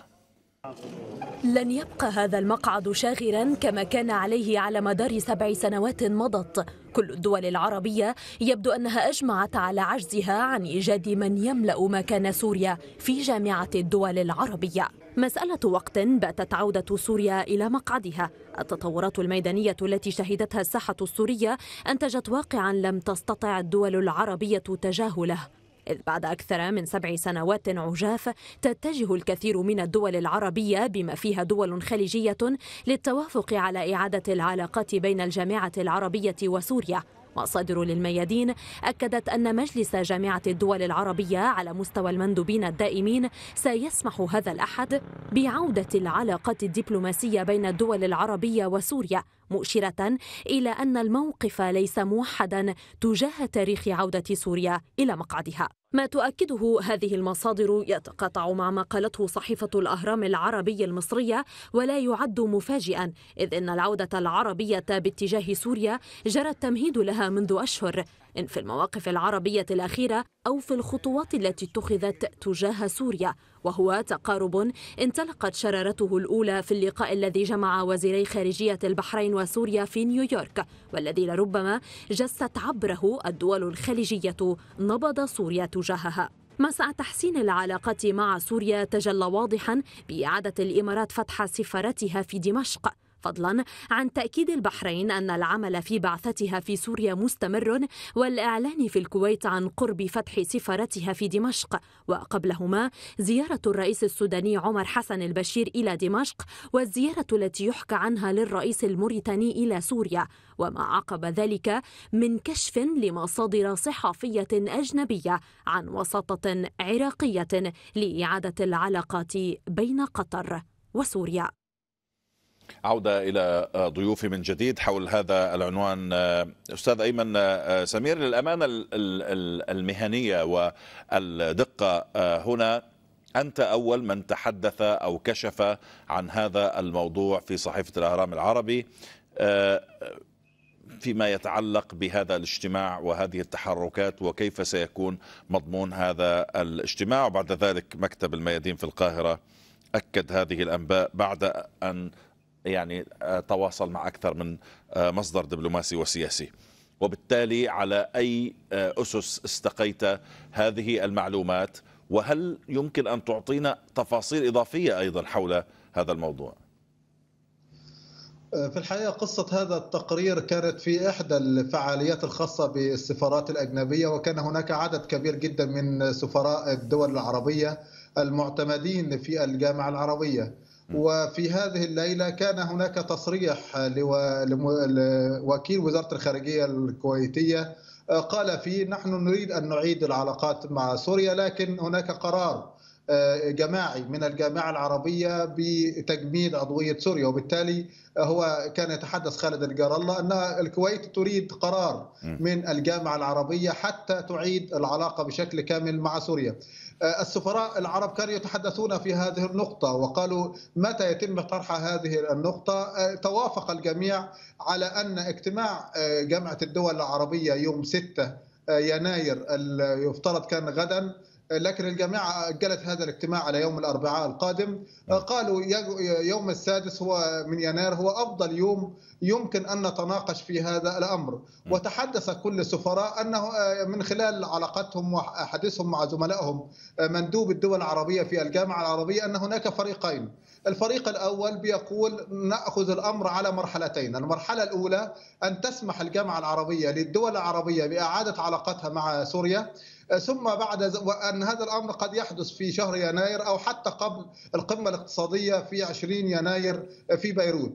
لن يبقى هذا المقعد شاغرا كما كان عليه على مدار سبع سنوات مضت كل الدول العربية يبدو أنها أجمعت على عجزها عن إيجاد من يملأ مكان سوريا في جامعة الدول العربية مسألة وقت باتت عودة سوريا إلى مقعدها التطورات الميدانية التي شهدتها الساحة السورية أنتجت واقعا لم تستطع الدول العربية تجاهله إذ بعد أكثر من سبع سنوات عجاف تتجه الكثير من الدول العربية بما فيها دول خليجية للتوافق على إعادة العلاقات بين الجامعة العربية وسوريا مصادر للميادين أكدت أن مجلس جامعة الدول العربية على مستوى المندوبين الدائمين سيسمح هذا الأحد بعودة العلاقات الدبلوماسية بين الدول العربية وسوريا مؤشرة إلى أن الموقف ليس موحدا تجاه تاريخ عودة سوريا إلى مقعدها ما تؤكده هذه المصادر يتقاطع مع ما قالته صحيفة الأهرام العربي المصرية ولا يعد مفاجئا إذ إن العودة العربية باتجاه سوريا جرى التمهيد لها منذ أشهر إن في المواقف العربية الأخيرة أو في الخطوات التي اتخذت تجاه سوريا وهو تقارب انطلقت شرارته الأولى في اللقاء الذي جمع وزيري خارجية البحرين وسوريا في نيويورك والذي لربما جست عبره الدول الخليجية نبض سوريا تجاهها مسعى تحسين العلاقات مع سوريا تجلى واضحا بإعادة الإمارات فتح سفارتها في دمشق فضلا عن تأكيد البحرين أن العمل في بعثتها في سوريا مستمر والإعلان في الكويت عن قرب فتح سفارتها في دمشق وقبلهما زيارة الرئيس السوداني عمر حسن البشير إلى دمشق والزيارة التي يحكى عنها للرئيس الموريتاني إلى سوريا وما عقب ذلك من كشف لمصادر صحفية أجنبية عن وساطة عراقية لإعادة العلاقات بين قطر وسوريا عودة إلى آه، ضيوفي من جديد حول هذا العنوان آه، أستاذ أيمن آه، سمير للأمانة المهنية والدقة هنا أنت أول من تحدث أو كشف عن هذا الموضوع في صحيفة الأهرام العربي فيما يتعلق بهذا الاجتماع وهذه التحركات وكيف سيكون مضمون هذا الاجتماع وبعد ذلك مكتب الميادين في القاهرة أكد هذه الأنباء بعد أن يعني آه، تواصل مع أكثر من آه، مصدر دبلوماسي وسياسي وبالتالي على أي آه، أسس استقيت هذه المعلومات وهل يمكن أن تعطينا تفاصيل إضافية أيضا حول هذا الموضوع؟ في الحقيقة قصة هذا التقرير كانت في إحدى الفعاليات الخاصة بالسفارات الأجنبية وكان هناك عدد كبير جدا من سفراء الدول العربية المعتمدين في الجامعة العربية وفي هذه الليله كان هناك تصريح لوكيل وزاره الخارجيه الكويتيه آه، قال فيه نحن نريد ان نعيد العلاقات مع سوريا لكن هناك قرار آه، جماعي من الجامعة العربية بتجميد أضوية سوريا وبالتالي هو كان يتحدث خالد الجار الله أن الكويت تريد قرار من الجامعة العربية حتى تعيد العلاقة بشكل كامل مع سوريا آه، السفراء العرب كانوا يتحدثون في هذه النقطة وقالوا متى يتم طرح هذه النقطة آه، توافق الجميع على أن اجتماع جامعة الدول العربية يوم 6 يناير يفترض كان غدا لكن الجامعة أجلت هذا الاجتماع على يوم الأربعاء القادم نعم. قالوا يوم السادس هو من يناير هو أفضل يوم يمكن أن نتناقش في هذا الأمر نعم. وتحدث كل السفراء أنه آه، من خلال علاقتهم وحديثهم مع زملائهم آه، مندوب الدول العربية في الجامعة العربية أن هناك فريقين الفريق الأول بيقول نأخذ الأمر على مرحلتين المرحلة الأولى أن تسمح الجامعة العربية للدول العربية بإعادة علاقتها مع سوريا ثم بعد أن هذا الأمر قد يحدث في شهر يناير أو حتى قبل القمة الاقتصادية في 20 يناير في بيروت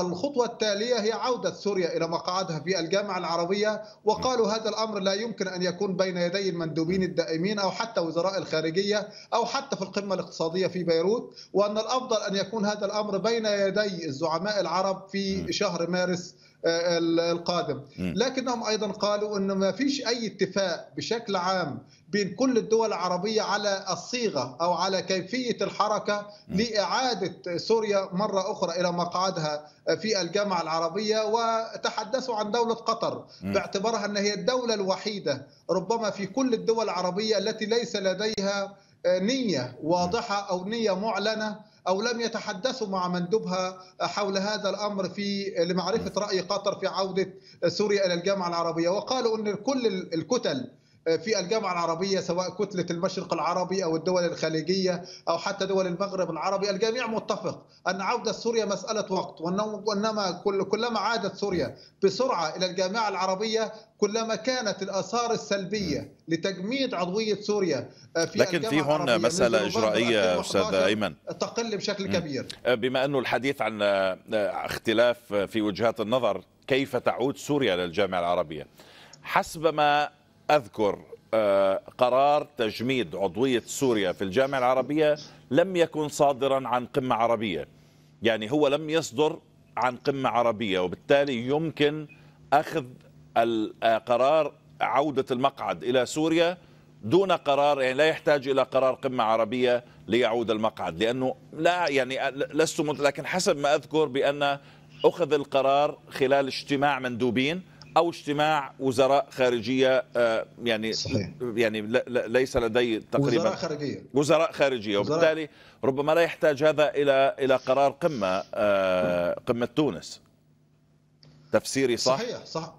الخطوة التالية هي عودة سوريا إلى مقعدها في الجامعة العربية وقالوا هذا الأمر لا يمكن أن يكون بين يدي المندوبين الدائمين أو حتى وزراء الخارجية أو حتى في القمة الاقتصادية في بيروت وأن الأفضل أن يكون هذا الأمر بين يدي الزعماء العرب في شهر مارس آه، القادم لكنهم أيضا قالوا أن ما فيش أي اتفاق بشكل عام بين كل الدول العربية على الصيغة أو على كيفية الحركة لإعادة سوريا مرة أخرى إلى مقعدها في الجامعة العربية وتحدثوا عن دولة قطر باعتبارها أن هي الدولة الوحيدة ربما في كل الدول العربية التي ليس لديها آه، نية واضحة أو نية معلنة أو لم يتحدثوا مع مندوبها حول هذا الأمر في لمعرفة رأي قطر في عودة سوريا إلى الجامعة العربية وقالوا أن كل الكتل آه، في الجامعه العربيه سواء كتله المشرق العربي او الدول الخليجيه او حتى دول المغرب العربي الجميع متفق ان عوده سوريا مساله وقت وانما كلما عادت سوريا بسرعه الى الجامعه العربيه كلما كانت الاثار السلبيه لتجميد عضويه سوريا آه، في لكن في هون مساله اجرائيه استاذ ايمن تقل بشكل كبير آه، بما انه الحديث عن اختلاف في وجهات النظر كيف تعود سوريا للجامعه العربيه حسب ما أذكر آه، قرار تجميد عضوية سوريا في الجامعة العربية لم يكن صادرا عن قمة عربية يعني هو لم يصدر عن قمة عربية وبالتالي يمكن أخذ القرار آه، عودة المقعد إلى سوريا دون قرار يعني لا يحتاج إلى قرار قمة عربية ليعود المقعد لأنه لا يعني آه، لست لكن حسب ما أذكر بأن أخذ القرار خلال اجتماع مندوبين او اجتماع وزراء خارجيه آه، يعني صحيح. يعني ليس لدي تقريبا وزراء خارجيه وزراء خارجيه وزراء وبالتالي ربما لا يحتاج هذا الى الى قرار قمه آه، قمه تونس تفسيري صح صحيح صح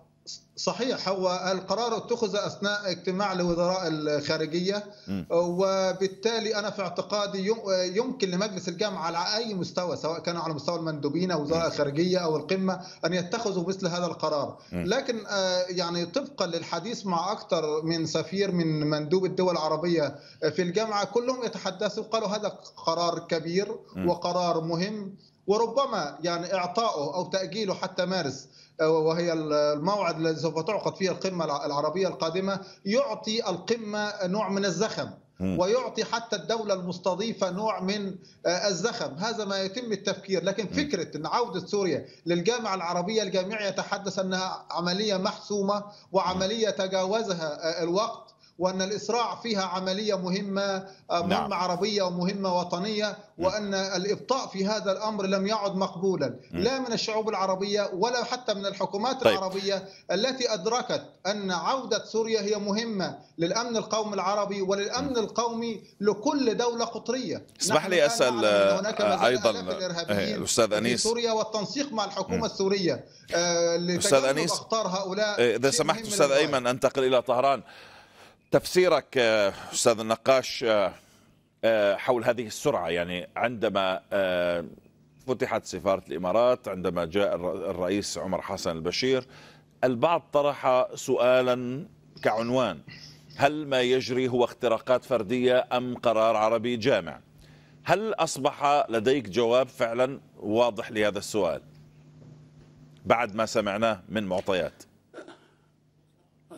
صحيح هو القرار اتخذ اثناء اجتماع لوزراء الخارجيه وبالتالي انا في اعتقادي يمكن لمجلس الجامعه على اي مستوى سواء كان على مستوى المندوبين او وزراء الخارجيه او القمه ان يتخذوا مثل هذا القرار لكن آه، يعني طبقا للحديث مع اكثر من سفير من مندوب الدول العربيه في الجامعه كلهم يتحدثوا قالوا هذا قرار كبير وقرار مهم وربما يعني اعطائه او تاجيله حتى مارس آه، وهي الموعد الذي سوف تعقد فيه القمه العربيه القادمه يعطي القمه نوع من الزخم ويعطي حتى الدولة المستضيفة نوع من آه، الزخم هذا ما يتم التفكير لكن فكرة أن عودة سوريا للجامعة العربية الجامعية يتحدث أنها عملية محسومة وعملية تجاوزها آه، الوقت وان الاسراع فيها عمليه مهمه آه، مهمه نعم. عربيه ومهمه وطنيه وان الابطاء في هذا الامر لم يعد مقبولا لا من الشعوب العربيه ولا حتى من الحكومات طيب. العربيه التي ادركت ان عوده سوريا هي مهمه للامن القومي العربي وللامن القومي لكل دوله قطريه اسمح لي اسال هناك آه، ايضا الاستاذ آه، انيس سوريا والتنسيق مع الحكومه السوريه استاذ انيس اختار هؤلاء اذا سمحت استاذ ايمن انتقل الى طهران تفسيرك آه، استاذ النقاش آه، آه، حول هذه السرعه يعني عندما فتحت سفاره الامارات عندما جاء الرئيس عمر حسن البشير البعض طرح سؤالا كعنوان هل ما يجري هو اختراقات فرديه ام قرار عربي جامع هل اصبح لديك جواب فعلا واضح لهذا السؤال بعد ما سمعناه من معطيات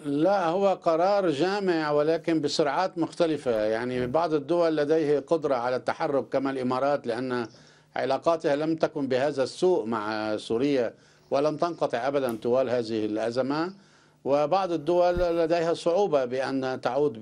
لا هو قرار جامع ولكن بسرعات مختلفة يعني بعض الدول لديه قدرة على التحرك كما الإمارات لأن علاقاتها لم تكن بهذا السوء مع سوريا ولم تنقطع أبدا طوال هذه الأزمة وبعض الدول لديها صعوبة بأن تعود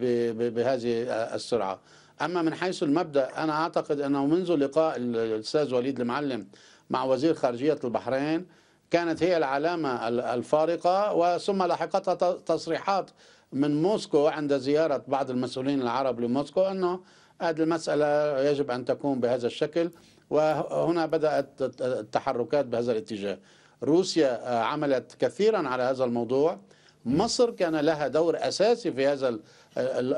بهذه السرعة أما من حيث المبدأ أنا أعتقد أنه منذ لقاء الأستاذ وليد المعلم مع وزير خارجية البحرين كانت هي العلامة الفارقة وثم لاحقتها تصريحات من موسكو عند زيارة بعض المسؤولين العرب لموسكو أنه هذه المسألة يجب أن تكون بهذا الشكل وهنا بدأت التحركات بهذا الاتجاه روسيا آه، عملت كثيرا على هذا الموضوع مصر كان لها دور أساسي في هذا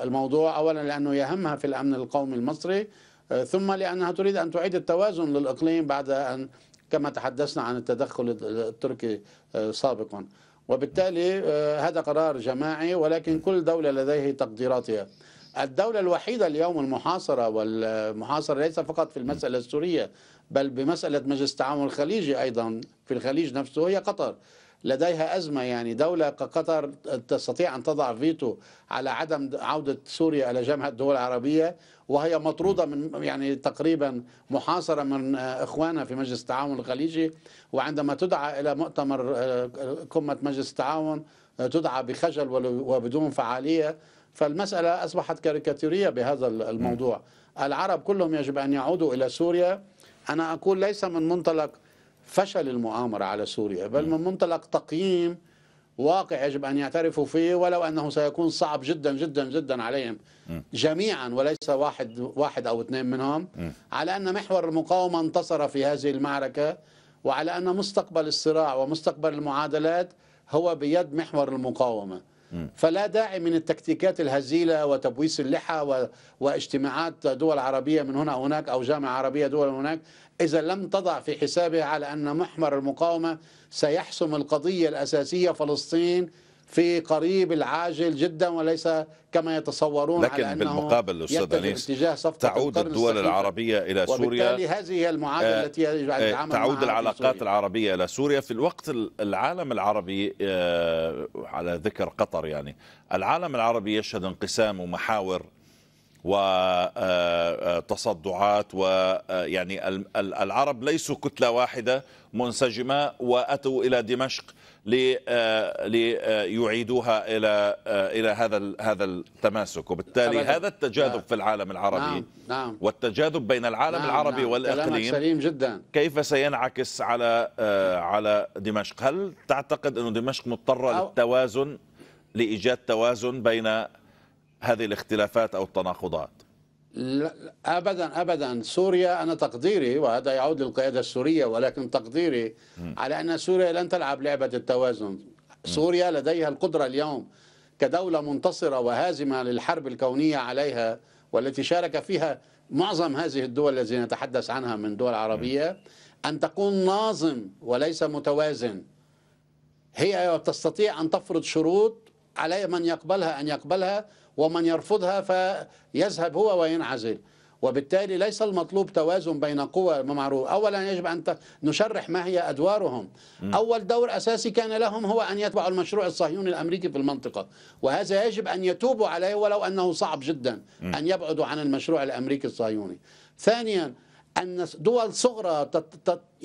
الموضوع أولا لأنه يهمها في الأمن القومي المصري آه، ثم لأنها تريد أن تعيد التوازن للإقليم بعد أن كما تحدثنا عن التدخل التركي آه، سابقا وبالتالي آه، هذا قرار جماعي ولكن كل دولة لديه تقديراتها الدولة الوحيدة اليوم المحاصرة والمحاصرة ليس فقط في المسألة السورية بل بمسألة مجلس التعاون الخليجي أيضا في الخليج نفسه هي قطر لديها أزمة يعني دولة كقطر تستطيع أن تضع فيتو على عدم عودة سوريا إلى جامعة الدول العربية وهي مطرودة من يعني تقريبا محاصرة من إخوانها في مجلس التعاون الخليجي وعندما تدعى إلى مؤتمر آه، قمة مجلس التعاون آه، تدعى بخجل وبدون فعالية فالمسألة أصبحت كاريكاتوريه بهذا الموضوع العرب كلهم يجب أن يعودوا إلى سوريا أنا أقول ليس من منطلق فشل المؤامرة على سوريا بل من منطلق تقييم واقع يجب أن يعترفوا فيه ولو أنه سيكون صعب جدا جدا جدا عليهم جميعا وليس واحد, واحد أو اثنين منهم على أن محور المقاومة انتصر في هذه المعركة وعلى أن مستقبل الصراع ومستقبل المعادلات هو بيد محور المقاومة فلا داعي من التكتيكات الهزيلة وتبويس اللحى واجتماعات دول عربية من هنا هناك أو جامعة عربية دول هناك إذا لم تضع في حسابها على أن محمر المقاومة سيحسم القضية الأساسية فلسطين في قريب العاجل جدا وليس كما يتصورون لكن على أنه بالمقابل استاذ انيس تعود الدول العربيه الى سوريا وبالتالي هذه هي المعادله آه التي يجب ان آه، نتعامل تعود العلاقات العربيه الى سوريا في الوقت العالم العربي آه على ذكر قطر يعني العالم العربي يشهد انقسام ومحاور وتصدعات آه، آه، ويعني العرب ليسوا كتلة واحدة منسجمة وأتوا إلى دمشق ليعيدوها آه، آه، الى آه، الى هذا هذا التماسك وبالتالي أبداً. هذا التجاذب نعم. في العالم العربي نعم. نعم. والتجاذب بين العالم نعم. العربي نعم. والاقليم سليم جدا كيف سينعكس على على دمشق هل تعتقد انه دمشق مضطره أو للتوازن لايجاد توازن بين هذه الاختلافات او التناقضات ابدا ابدا سوريا انا تقديري وهذا يعود للقياده السوريه ولكن تقديري على ان سوريا لن تلعب لعبه التوازن سوريا لديها القدره اليوم كدوله منتصره وهازمه للحرب الكونيه عليها والتي شارك فيها معظم هذه الدول التي نتحدث عنها من دول عربيه ان تكون ناظم وليس متوازن هي تستطيع ان تفرض شروط على من يقبلها ان يقبلها ومن يرفضها فيذهب هو وينعزل وبالتالي ليس المطلوب توازن بين قوى معروف أولا يجب أن نشرح ما هي أدوارهم أول دور أساسي كان لهم هو أن يتبعوا المشروع الصهيوني الأمريكي في المنطقة وهذا يجب أن يتوبوا عليه ولو أنه صعب جدا أن يبعدوا عن المشروع الأمريكي الصهيوني ثانيا أن دول صغرى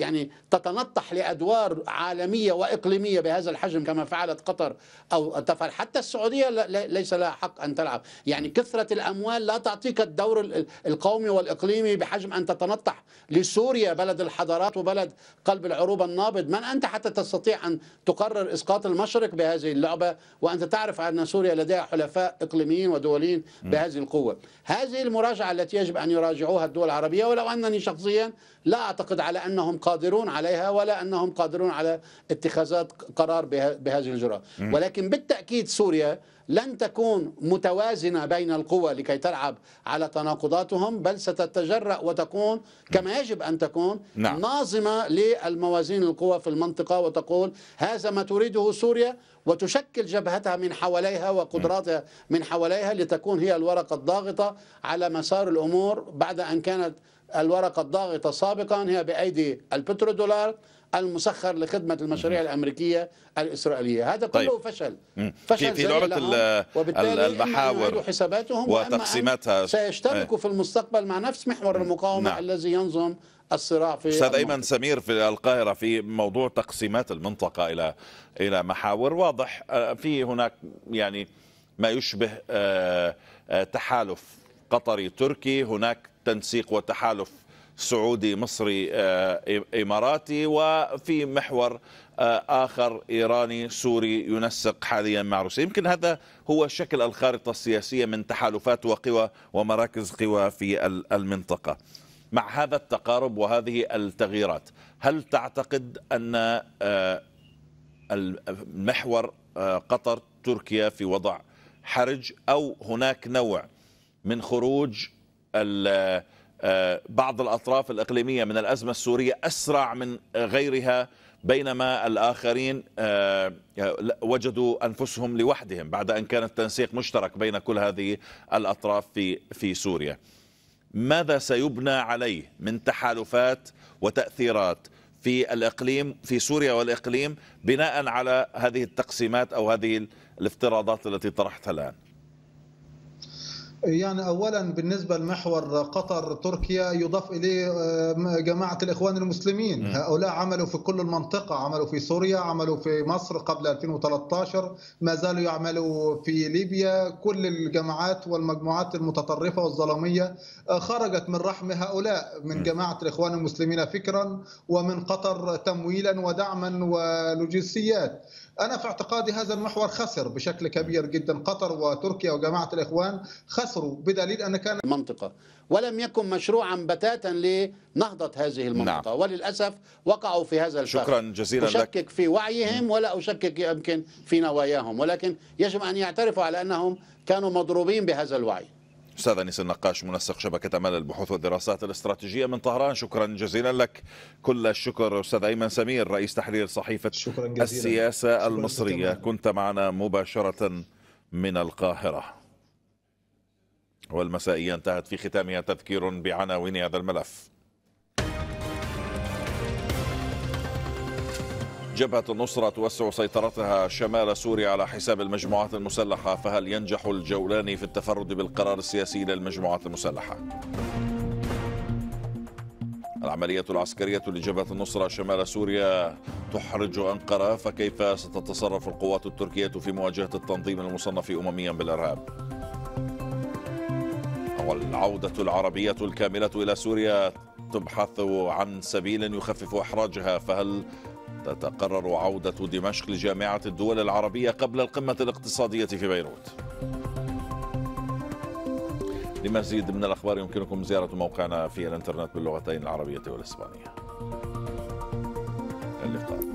يعني تتنطح لادوار عالميه واقليميه بهذا الحجم كما فعلت قطر او تفعل حتى السعوديه ليس لها حق ان تلعب، يعني كثره الاموال لا تعطيك الدور القومي والاقليمي بحجم ان تتنطح لسوريا بلد الحضارات وبلد قلب العروبه النابض، من انت حتى تستطيع ان تقرر اسقاط المشرق بهذه اللعبه وانت تعرف ان سوريا لديها حلفاء اقليميين ودوليين بهذه القوه، هذه المراجعه التي يجب ان يراجعوها الدول العربيه ولو انني شخصيا لا اعتقد على انهم قادرون عليها ولا أنهم قادرون على اتخاذات قرار بهذه الجرأة ولكن بالتأكيد سوريا لن تكون متوازنة بين القوى لكي تلعب على تناقضاتهم بل ستتجرأ وتكون كما يجب أن تكون نعم. ناظمة للموازين القوى في المنطقة وتقول هذا ما تريده سوريا وتشكل جبهتها من حواليها وقدراتها من حواليها لتكون هي الورقة الضاغطة على مسار الأمور بعد أن كانت الورقة الضاغطة سابقا هي بأيدي البترودولار المسخر لخدمة المشاريع الأمريكية الإسرائيلية هذا كله طيب. فشل فشل في لعبة المحاور حساباتهم وتقسيماتها سيشتركوا إيه. في المستقبل مع نفس محور المقاومة نعم. الذي ينظم الصراع في استاذ ايمن سمير في القاهره في موضوع تقسيمات المنطقه الى الى محاور واضح آه، في هناك يعني ما يشبه آه، آه، تحالف قطري تركي هناك تنسيق وتحالف سعودي مصري آه، اماراتي وفي محور آه، اخر ايراني سوري ينسق حاليا مع روسيا يمكن هذا هو شكل الخارطه السياسيه من تحالفات وقوى ومراكز قوى في المنطقه مع هذا التقارب وهذه التغييرات هل تعتقد ان آه، المحور قطر تركيا في وضع حرج او هناك نوع من خروج آه، بعض الأطراف الإقليمية من الأزمة السورية أسرع من غيرها بينما الآخرين آه، وجدوا أنفسهم لوحدهم بعد أن كان التنسيق مشترك بين كل هذه الأطراف في, في سوريا ماذا سيبنى عليه من تحالفات وتأثيرات في الإقليم في سوريا والإقليم بناء على هذه التقسيمات أو هذه الافتراضات التي طرحتها الآن يعني اولا بالنسبه لمحور قطر تركيا يضاف اليه آه، جماعه الاخوان المسلمين، نعم. هؤلاء عملوا في كل المنطقه، عملوا في سوريا، عملوا في مصر قبل 2013، ما زالوا يعملوا في ليبيا، كل الجماعات والمجموعات المتطرفه والظلاميه آه، خرجت من رحم هؤلاء من نعم. جماعه الاخوان المسلمين فكرا ومن قطر تمويلا ودعما ولوجستيات. أنا في اعتقادي هذا المحور خسر بشكل كبير جدا قطر وتركيا وجماعة الإخوان خسروا بدليل أن كان منطقة ولم يكن مشروعا بتاتا لنهضة هذه المنطقة نعم. وللأسف وقعوا في هذا الفخ شكرا جزيلا أشكك لك. في وعيهم ولا أشكك يمكن في نواياهم ولكن يجب أن يعترفوا على أنهم كانوا مضروبين بهذا الوعي أستاذ أنيس النقاش منسق شبكة أمل البحوث والدراسات الاستراتيجية من طهران شكرا جزيلا لك كل الشكر أستاذ أيمن سمير رئيس تحرير صحيفة شكرا جزيلا. السياسة شكرا المصرية جزيلا. كنت معنا مباشرة من القاهرة والمسائية انتهت في ختامها تذكير بعناوين هذا الملف جبهة النصرة توسع سيطرتها شمال سوريا على حساب المجموعات المسلحة فهل ينجح الجولاني في التفرد بالقرار السياسي للمجموعات المسلحة؟ العملية العسكرية لجبهة النصرة شمال سوريا تحرج أنقرة فكيف ستتصرف القوات التركية في مواجهة التنظيم المصنف أمميا بالإرهاب؟ والعودة العربية الكاملة إلى سوريا تبحث عن سبيل يخفف إحراجها فهل تتقرر عودة دمشق لجامعة الدول العربية قبل القمة الاقتصادية في بيروت لمزيد من الأخبار يمكنكم زيارة موقعنا في الانترنت باللغتين العربية والإسبانية اللقاء